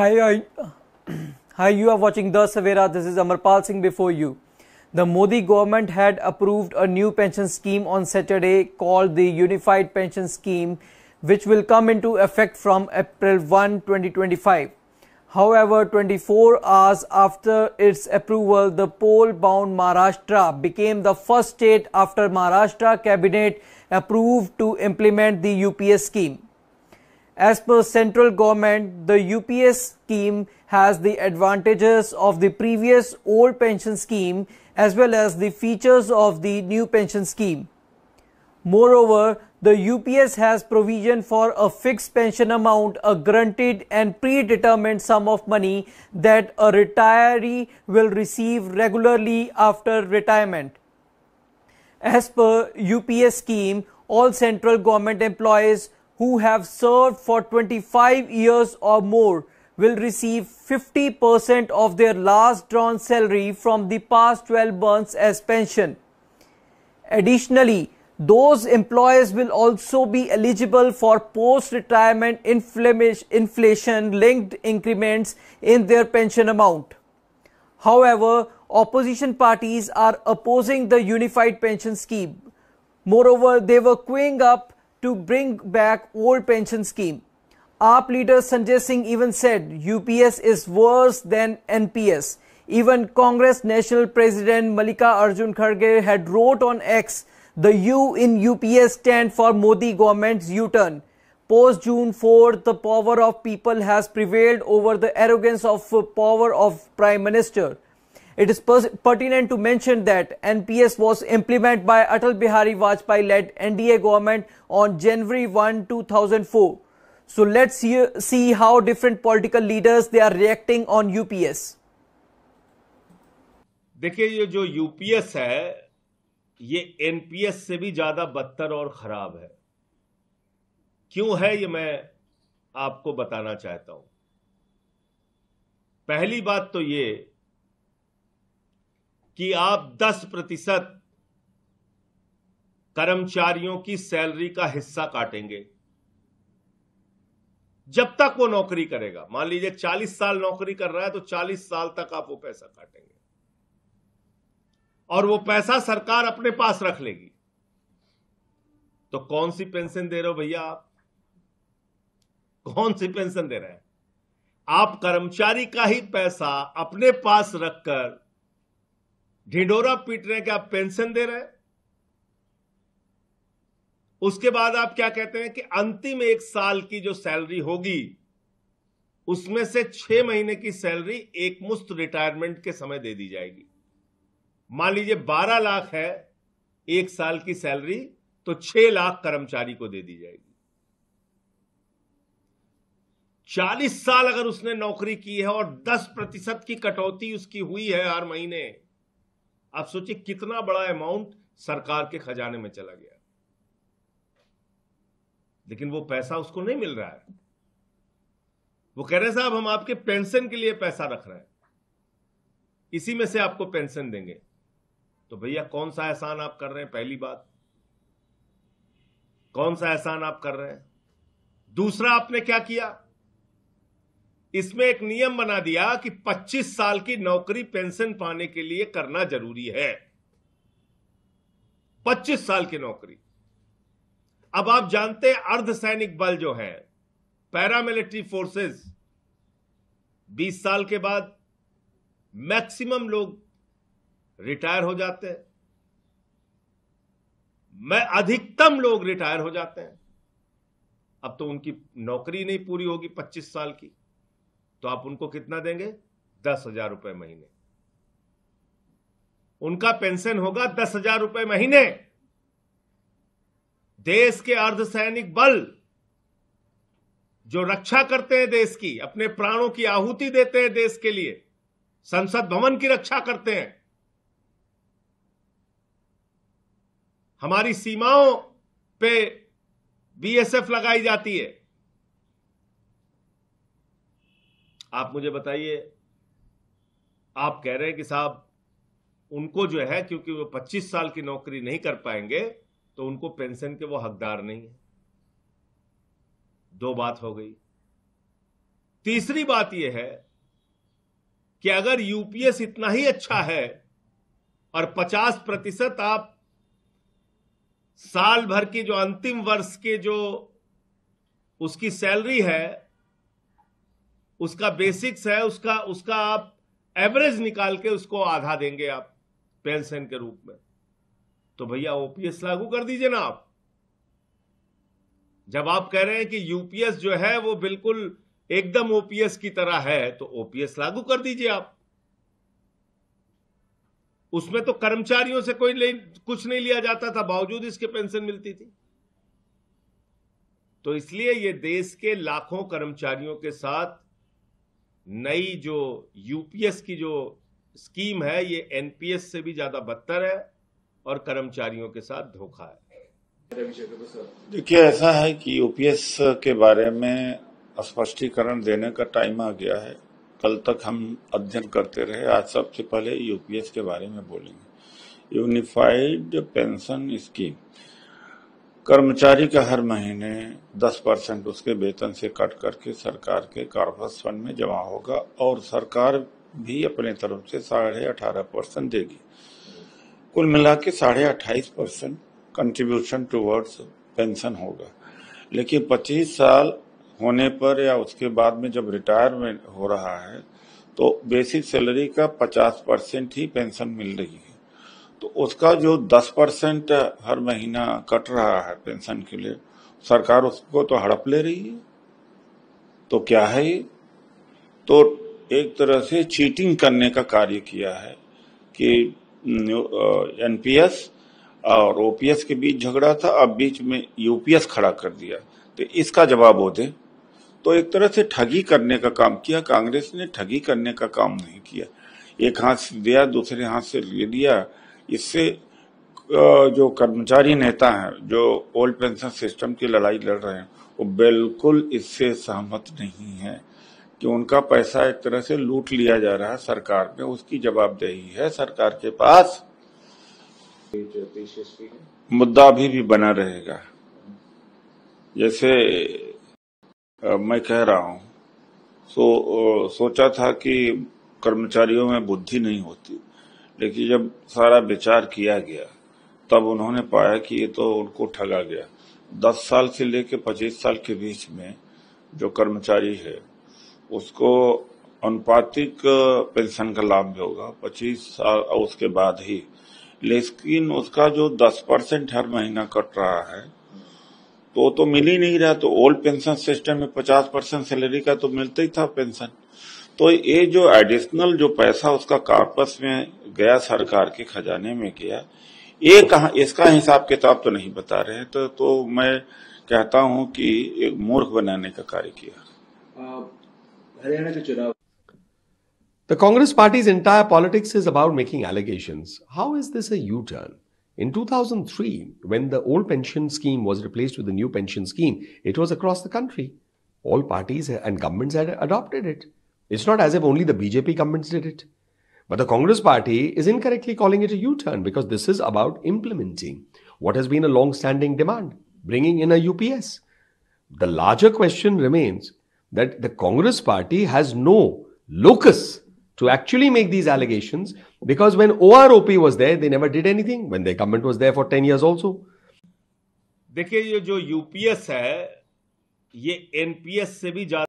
Hi, uh, hi, you are watching The Savera. This is Amarpal Singh before you. The Modi government had approved a new pension scheme on Saturday called the Unified Pension Scheme, which will come into effect from April 1, 2025. However, 24 hours after its approval, the poll bound Maharashtra became the first state after Maharashtra cabinet approved to implement the UPS scheme. As per central government, the UPS scheme has the advantages of the previous old pension scheme as well as the features of the new pension scheme. Moreover, the UPS has provision for a fixed pension amount, a guaranteed and predetermined sum of money that a retiree will receive regularly after retirement. As per UPS scheme, all central government employees who have served for 25 years or more will receive 50% of their last drawn salary from the past 12 months as pension. Additionally, those employers will also be eligible for post-retirement inflation-linked increments in their pension amount. However, opposition parties are opposing the unified pension scheme. Moreover, they were queuing up to bring back old pension scheme. AAP leader Sanjay Singh even said UPS is worse than NPS. Even Congress National President Malika Arjun Kharge had wrote on X, the U in UPS stand for Modi government's U-turn. Post June 4, the power of people has prevailed over the arrogance of uh, power of Prime Minister. It is pertinent to mention that NPS was implemented by Atal Bihari Vajpayee led NDA government on January 1, 2004. So let's hear, see how different political leaders they are reacting on UPS. देखिए ये जो UPS है ये NPS से भी ज्यादा बदतर और खराब है क्यों है ये मैं आपको बताना चाहता हूं पहली बात तो ये कि आप 10 प्रतिशत कर्मचारियों की सैलरी का हिस्सा काटेंगे जब तक वो नौकरी करेगा मान लीजिए 40 साल नौकरी कर रहा है तो 40 साल तक आप वो पैसा काटेंगे और वो पैसा सरकार अपने पास रख लेगी तो कौन सी पेंशन दे रहे हो भैया आप कौन सी पेंशन दे रहे हैं आप कर्मचारी का ही पैसा अपने पास रखकर ढिंडोरा कि आप पेंशन दे रहे उसके बाद आप क्या कहते हैं कि अंतिम एक साल की जो सैलरी होगी उसमें से छह महीने की सैलरी एक मुस्त रिटायरमेंट के समय दे दी जाएगी मान लीजिए बारह लाख है एक साल की सैलरी तो छह लाख कर्मचारी को दे दी जाएगी चालीस साल अगर उसने नौकरी की है और दस प्रतिशत की कटौती उसकी हुई है हर महीने आप सोचिए कितना बड़ा अमाउंट सरकार के खजाने में चला गया लेकिन वो पैसा उसको नहीं मिल रहा है वो कह रहे साहब हम आपके पेंशन के लिए पैसा रख रहे हैं इसी में से आपको पेंशन देंगे तो भैया कौन सा एहसान आप कर रहे हैं पहली बात कौन सा एहसान आप कर रहे हैं दूसरा आपने क्या किया इसमें एक नियम बना दिया कि 25 साल की नौकरी पेंशन पाने के लिए करना जरूरी है 25 साल की नौकरी अब आप जानते हैं अर्ध सैनिक बल जो है पैरामिलिट्री फोर्सेस 20 साल के बाद मैक्सिमम लोग रिटायर हो जाते हैं मैं अधिकतम लोग रिटायर हो जाते हैं अब तो उनकी नौकरी नहीं पूरी होगी 25 साल की तो आप उनको कितना देंगे दस हजार रुपए महीने उनका पेंशन होगा दस हजार रुपए महीने देश के अर्धसैनिक बल जो रक्षा करते हैं देश की अपने प्राणों की आहुति देते हैं देश के लिए संसद भवन की रक्षा करते हैं हमारी सीमाओं पे बीएसएफ लगाई जाती है आप मुझे बताइए आप कह रहे हैं कि साहब उनको जो है क्योंकि वो 25 साल की नौकरी नहीं कर पाएंगे तो उनको पेंशन के वो हकदार नहीं है दो बात हो गई तीसरी बात यह है कि अगर यूपीएस इतना ही अच्छा है और 50 प्रतिशत आप साल भर की जो अंतिम वर्ष के जो उसकी सैलरी है उसका बेसिक्स है उसका उसका आप एवरेज निकाल के उसको आधा देंगे आप पेंशन के रूप में तो भैया ओपीएस लागू कर दीजिए ना आप जब आप कह रहे हैं कि यूपीएस जो है वो बिल्कुल एकदम ओपीएस की तरह है तो ओपीएस लागू कर दीजिए आप उसमें तो कर्मचारियों से कोई कुछ नहीं लिया जाता था बावजूद इसके पेंशन मिलती थी तो इसलिए ये देश के लाखों कर्मचारियों के साथ नई जो यूपीएस की जो स्कीम है ये एनपीएस से भी ज्यादा बदतर है और कर्मचारियों के साथ धोखा है देखिए ऐसा है कि यूपीएस के बारे में स्पष्टीकरण देने का टाइम आ गया है कल तक हम अध्ययन करते रहे आज सबसे पहले यूपीएस के बारे में बोलेंगे यूनिफाइड पेंशन स्कीम कर्मचारी का हर महीने 10 परसेंट उसके वेतन से कट करके सरकार के कॉर्पस फंड में जमा होगा और सरकार भी अपने तरफ से साढ़े अठारह परसेंट देगी कुल मिला के साढ़े अट्ठाईस परसेंट कंट्रीब्यूशन टूवर्ड्स पेंशन होगा लेकिन 25 साल होने पर या उसके बाद में जब रिटायरमेंट हो रहा है तो बेसिक सैलरी का 50 परसेंट ही पेंशन मिल रही है तो उसका जो दस परसेंट हर महीना कट रहा है पेंशन के लिए सरकार उसको तो हड़प ले रही है तो क्या है ये तो एक तरह से चीटिंग करने का कार्य किया है कि एनपीएस और ओपीएस के बीच झगड़ा था अब बीच में यूपीएस खड़ा कर दिया तो इसका जवाब वो दे तो एक तरह से ठगी करने का काम किया कांग्रेस ने ठगी करने का काम नहीं किया एक हाथ से दिया दूसरे हाथ से ले लिया इससे जो कर्मचारी नेता हैं जो ओल्ड पेंशन सिस्टम की लड़ाई लड़ रहे हैं वो बिल्कुल इससे सहमत नहीं है कि उनका पैसा एक तरह से लूट लिया जा रहा है सरकार में उसकी जवाबदेही है सरकार के पास मुद्दा अभी भी बना रहेगा जैसे मैं कह रहा हूं सो सोचा था कि कर्मचारियों में बुद्धि नहीं होती लेकिन जब सारा विचार किया गया तब उन्होंने पाया कि ये तो उनको ठगा गया दस साल से लेकर पच्चीस साल के बीच में जो कर्मचारी है उसको अनुपातिक पेंशन का लाभ भी होगा पच्चीस साल उसके बाद ही लेकिन उसका जो दस परसेंट हर महीना कट रहा है तो तो मिल ही नहीं रहा तो ओल्ड पेंशन सिस्टम में पचास परसेंट सैलरी का तो मिलता ही था पेंशन तो ये जो एडिशनल जो पैसा उसका कार्पस में गया सरकार के खजाने में गया ये कहा इसका हिसाब किताब तो नहीं बता रहे तो, तो मैं कहता हूं कि एक मूर्ख बनाने का कार्य किया हरियाणा के चुनाव The Congress party's entire politics is about making allegations. How is this a U turn? In 2003, when the old pension scheme was replaced with the new pension scheme, it was across the country. All parties and governments had adopted it. It's not as if only the BJP government did it. But the Congress party is incorrectly calling it a U turn because this is about implementing what has been a long standing demand, bringing in a UPS. The larger question remains that the Congress party has no locus to actually make these allegations because when OROP was there, they never did anything. When the government was there for 10 years also. देखिए ये जो UPS है ये NPS से भी ज्यादा